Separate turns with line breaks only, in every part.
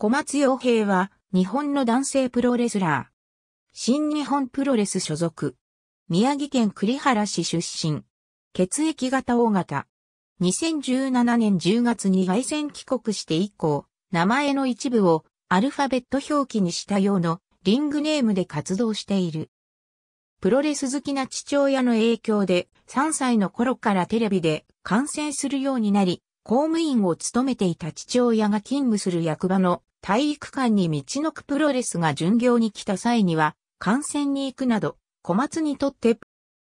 小松洋平は、日本の男性プロレスラー。新日本プロレス所属。宮城県栗原市出身。血液型大型。2017年10月に外線帰国して以降、名前の一部をアルファベット表記にしたようのリングネームで活動している。プロレス好きな父親の影響で3歳の頃からテレビで観戦するようになり、公務員を務めていた父親が勤務する役場の体育館に道のくプロレスが巡業に来た際には、観戦に行くなど、小松にとって、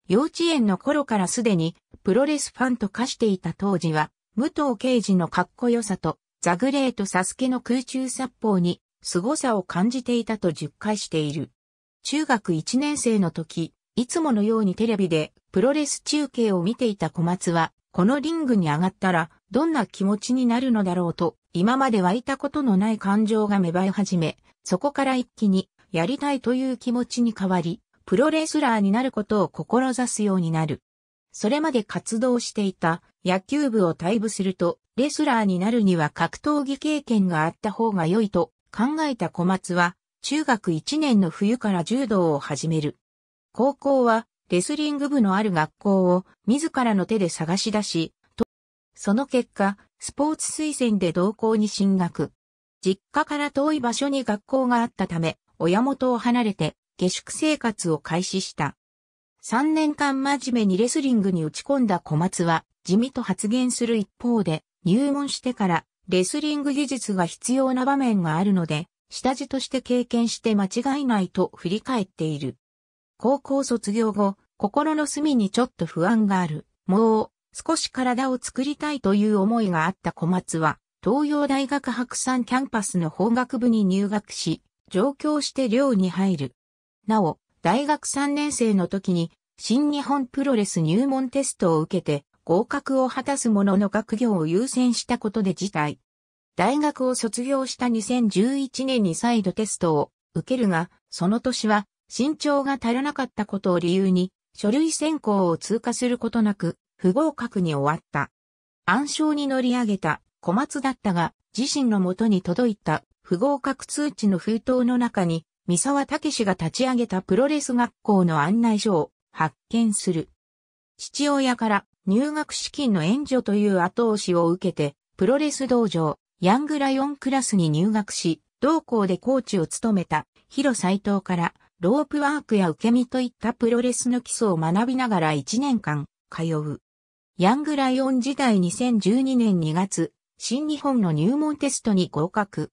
幼稚園の頃からすでにプロレスファンと化していた当時は、武藤刑事のかっこよさと、ザグレーとサスケの空中殺法に、凄さを感じていたと述回している。中学1年生の時、いつものようにテレビでプロレス中継を見ていた小松は、このリングに上がったらどんな気持ちになるのだろうと今まで湧いたことのない感情が芽生え始め、そこから一気にやりたいという気持ちに変わり、プロレスラーになることを志すようになる。それまで活動していた野球部を退部すると、レスラーになるには格闘技経験があった方が良いと考えた小松は、中学1年の冬から柔道を始める。高校はレスリング部のある学校を自らの手で探し出し、と、その結果、スポーツ推薦で同校に進学。実家から遠い場所に学校があったため、親元を離れて下宿生活を開始した。3年間真面目にレスリングに打ち込んだ小松は地味と発言する一方で、入門してからレスリング技術が必要な場面があるので、下地として経験して間違いないと振り返っている。高校卒業後、心の隅にちょっと不安がある。もう、少し体を作りたいという思いがあった小松は、東洋大学白山キャンパスの法学部に入学し、上京して寮に入る。なお、大学3年生の時に、新日本プロレス入門テストを受けて、合格を果たすものの学業を優先したことで辞退。大学を卒業した2011年に再度テストを受けるが、その年は身長が足らなかったことを理由に書類選考を通過することなく不合格に終わった。暗証に乗り上げた小松だったが、自身の元に届いた不合格通知の封筒の中に、三沢武史が立ち上げたプロレス学校の案内所を発見する。父親から入学資金の援助という後押しを受けて、プロレス道場、ヤングライオンクラスに入学し、同校でコーチを務めた、広斎藤から、ロープワークや受け身といったプロレスの基礎を学びながら1年間通う。ヤングライオン時代2012年2月、新日本の入門テストに合格。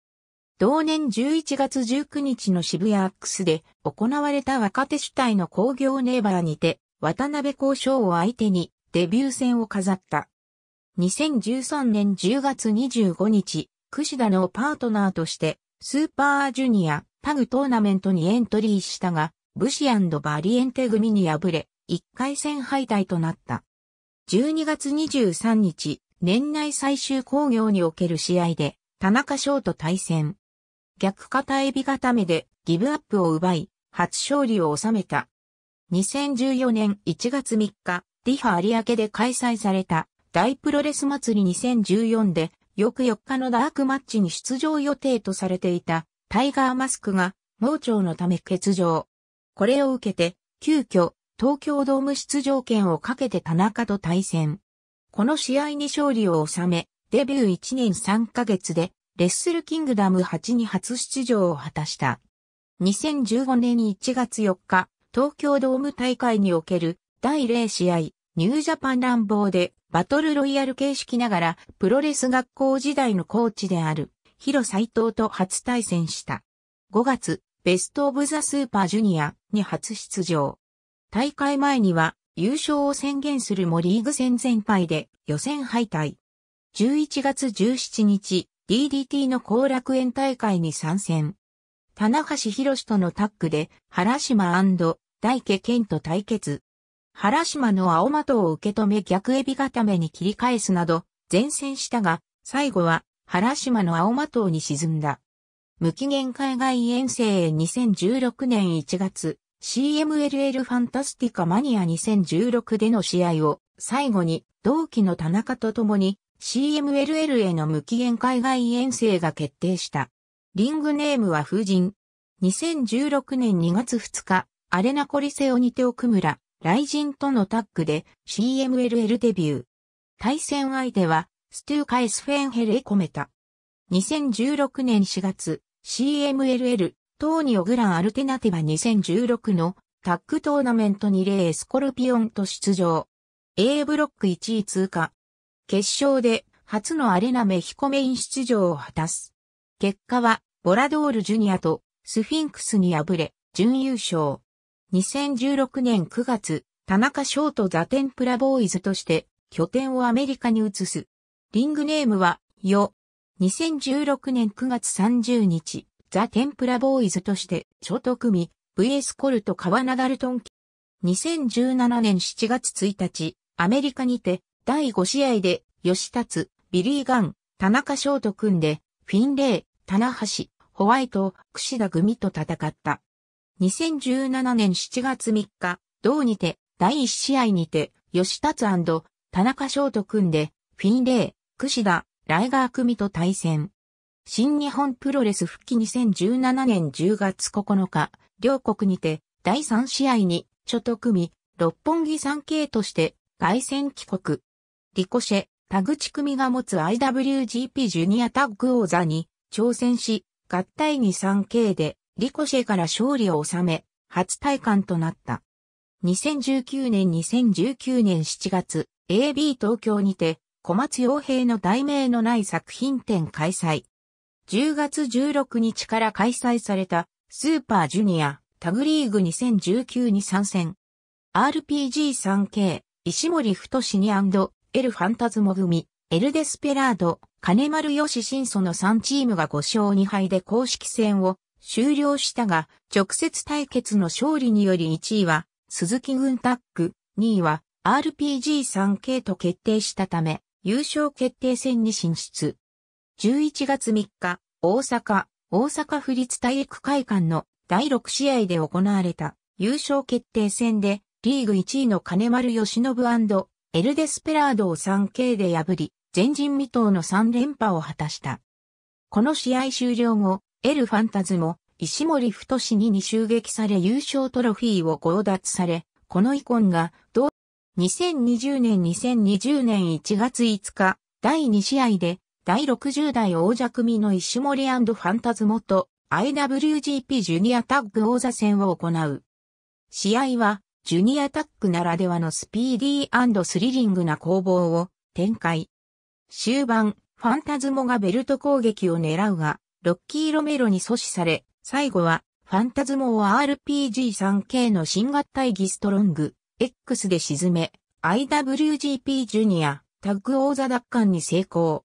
同年11月19日の渋谷アックスで行われた若手主体の工業ネイバーにて、渡辺交渉を相手にデビュー戦を飾った。2013年10月25日、串田のパートナーとして、スーパージュニアパグトーナメントにエントリーしたが、ブシバリエンテ組に敗れ、1回戦敗退となった。12月23日、年内最終工業における試合で、田中翔と対戦。逆肩エビ固めでギブアップを奪い、初勝利を収めた。2014年1月3日、ディファ有明で開催された大プロレス祭り2014で、翌4日のダークマッチに出場予定とされていたタイガーマスクが盲腸のため欠場。これを受けて、急遽東京ドーム出場権をかけて田中と対戦。この試合に勝利を収め、デビュー1年3ヶ月で、レッスルキングダム8に初出場を果たした。2015年1月4日、東京ドーム大会における第0試合、ニュージャパン乱暴でバトルロイヤル形式ながらプロレス学校時代のコーチである広斎藤と初対戦した。5月、ベストオブザスーパージュニアに初出場。大会前には優勝を宣言するもリーグ戦全敗で予選敗退。11月17日、DDT の後楽園大会に参戦。棚橋博とのタッグで原島大家健と対決。原島の青的を受け止め逆エビ固めに切り返すなど、前線したが、最後は原島の青的に沈んだ。無期限海外遠征2016年1月、CMLL ファンタスティカマニア2016での試合を最後に同期の田中と共に CMLL への無期限海外遠征が決定した。リングネームは風神。2016年2月2日、アレナコリセオにて奥村、雷神とのタッグで CMLL デビュー。対戦相手は、ストゥーカイスフェンヘレコメタ。2016年4月、CMLL トーニオ・グラン・アルテナティバ2016のタッグトーナメント2レースコルピオンと出場。A ブロック1位通過。決勝で初のアレナメヒコメイン出場を果たす。結果はボラドールジュニアとスフィンクスに敗れ準優勝。2016年9月、田中翔とザテンプラボーイズとして拠点をアメリカに移す。リングネームは、よ。2016年9月30日、ザ・テンプラボーイズとして、ショート組 VS コルトカワナダルトンキ。2017年7月1日、アメリカにて、第5試合で、吉達、ビリー・ガン、田中翔と組んで、フィンレイ、棚橋、ホワイト、櫛田組と戦った。2017年7月3日、同にて、第1試合にて、吉達田中翔と組んで、フィンレイ、櫛田、ライガー組と対戦。新日本プロレス復帰2017年10月9日、両国にて第3試合に、諸徳組、六本木 3K として、外戦帰国。リコシェ、田口組が持つ IWGP ジュニアタッグ王座に挑戦し、合体に 3K でリコシェから勝利を収め、初体感となった。2019年2019年7月、AB 東京にて、小松洋平の題名のない作品展開催。10月16日から開催されたスーパージュニアタグリーグ2019に参戦。RPG3K、石森太志にエルファンタズモ組、エルデスペラード、金丸義新祖の3チームが5勝2敗で公式戦を終了したが、直接対決の勝利により1位は、鈴木軍タッグ、2位は RPG3K と決定したため、優勝決定戦に進出。11月3日、大阪、大阪府立体育会館の第6試合で行われた優勝決定戦でリーグ1位の金丸義信エルデスペラードを 3K で破り、前人未到の3連覇を果たした。この試合終了後、エルファンタズも石森太にに襲撃され優勝トロフィーを強奪され、この遺恨が同2020年2020年1月5日第2試合で第60代王者組の石森ファンタズモと IWGP ジュニアタッグ王座戦を行う。試合は、ジュニアタッグならではのスピーディースリリングな攻防を展開。終盤、ファンタズモがベルト攻撃を狙うが、ロッキー・ロメロに阻止され、最後は、ファンタズモを RPG3K の新合体ギストロング、X で沈め、IWGP ジュニア、タッグ王座奪還に成功。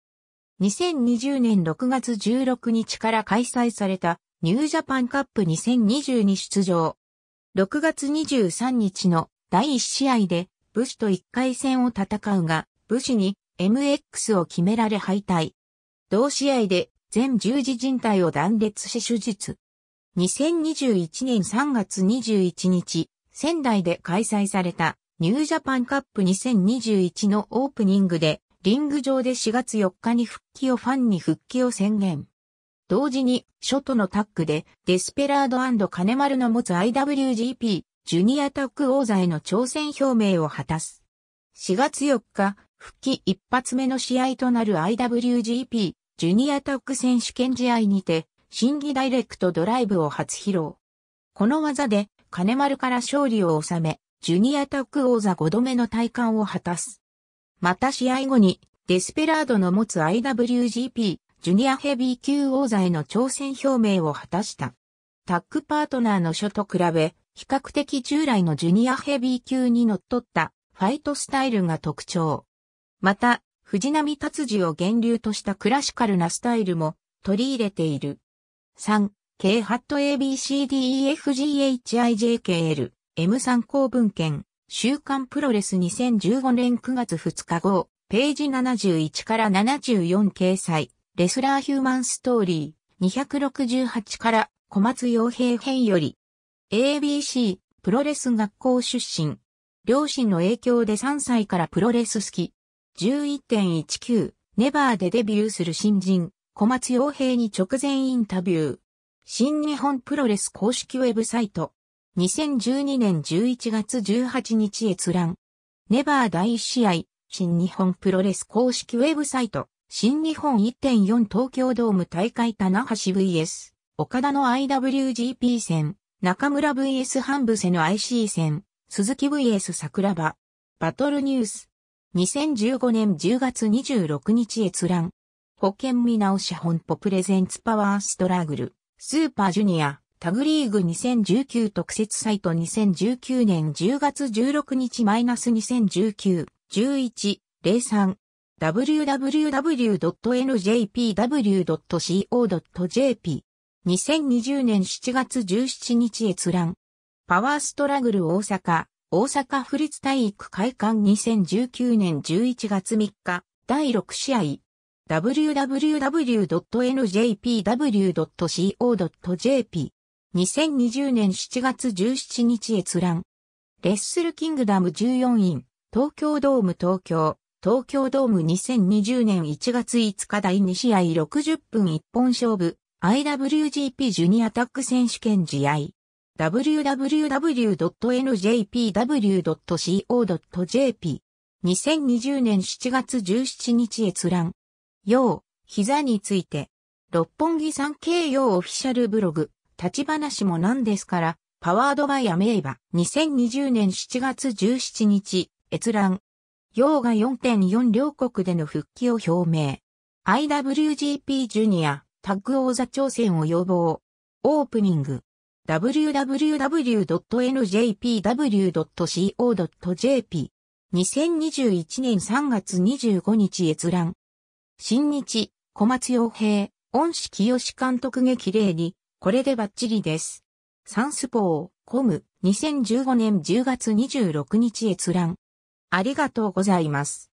2020年6月16日から開催されたニュージャパンカップ2020に出場。6月23日の第1試合で武士と1回戦を戦うが、武士に MX を決められ敗退。同試合で全十字靭帯を断裂し手術。2021年3月21日、仙台で開催されたニュージャパンカップ2021のオープニングでリング上で4月4日に復帰をファンに復帰を宣言。同時に、ショトのタッグで、デスペラード金丸の持つ IWGP、ジュニアタッグ王座への挑戦表明を果たす。4月4日、復帰一発目の試合となる IWGP、ジュニアタッグ選手権試合にて、審議ダイレクトドライブを初披露。この技で、金丸から勝利を収め、ジュニアタッグ王座5度目の体感を果たす。また試合後に、デスペラードの持つ IWGP、ジュニアヘビー級王座への挑戦表明を果たした。タッグパートナーの書と比べ、比較的従来のジュニアヘビー級にのっとったファイトスタイルが特徴。また、藤波達治を源流としたクラシカルなスタイルも取り入れている。3、K ハット ABCDEFGHIJKL、M3 公文献、週刊プロレス2015年9月2日号、ページ71から74掲載、レスラーヒューマンストーリー、268から小松洋平編より、ABC、プロレス学校出身、両親の影響で3歳からプロレス好き、11.19、ネバーでデビューする新人、小松洋平に直前インタビュー、新日本プロレス公式ウェブサイト、2012年11月18日閲覧。ネバー第1試合、新日本プロレス公式ウェブサイト、新日本1.4東京ドーム大会棚橋 VS、岡田の IWGP 戦、中村 VS 半ブセの IC 戦、鈴木 VS 桜庭。バトルニュース。2015年10月26日閲覧。保険見直し本舗プレゼンツパワーストラグル、スーパージュニア。タグリーグ2019特設サイト2019年10月16日 -2019、11-03 www.njpw.co.jp 2020年7月17日閲覧パワーストラグル大阪大阪府立体育会館2019年11月3日第6試合 www.njpw.co.jp 2020年7月17日閲覧。レッスルキングダム14員、東京ドーム東京、東京ドーム2020年1月5日第2試合60分1本勝負、IWGP ジュニアタッグ選手権試合。www.njpw.co.jp 2020年7月17日閲覧。要、膝について。六本木産経用オフィシャルブログ。立ち話もなんですから、パワードバイア名バ、2020年7月17日、閲覧。洋が4.4両国での復帰を表明。IWGP ジュニア、タッグ王座挑戦を要望。オープニング。www.njpw.co.jp。2021年3月25日閲覧。新日、小松洋平、恩師清監督激励に、これでバッチリです。サンスポー、コム、2015年10月26日閲覧。ありがとうございます。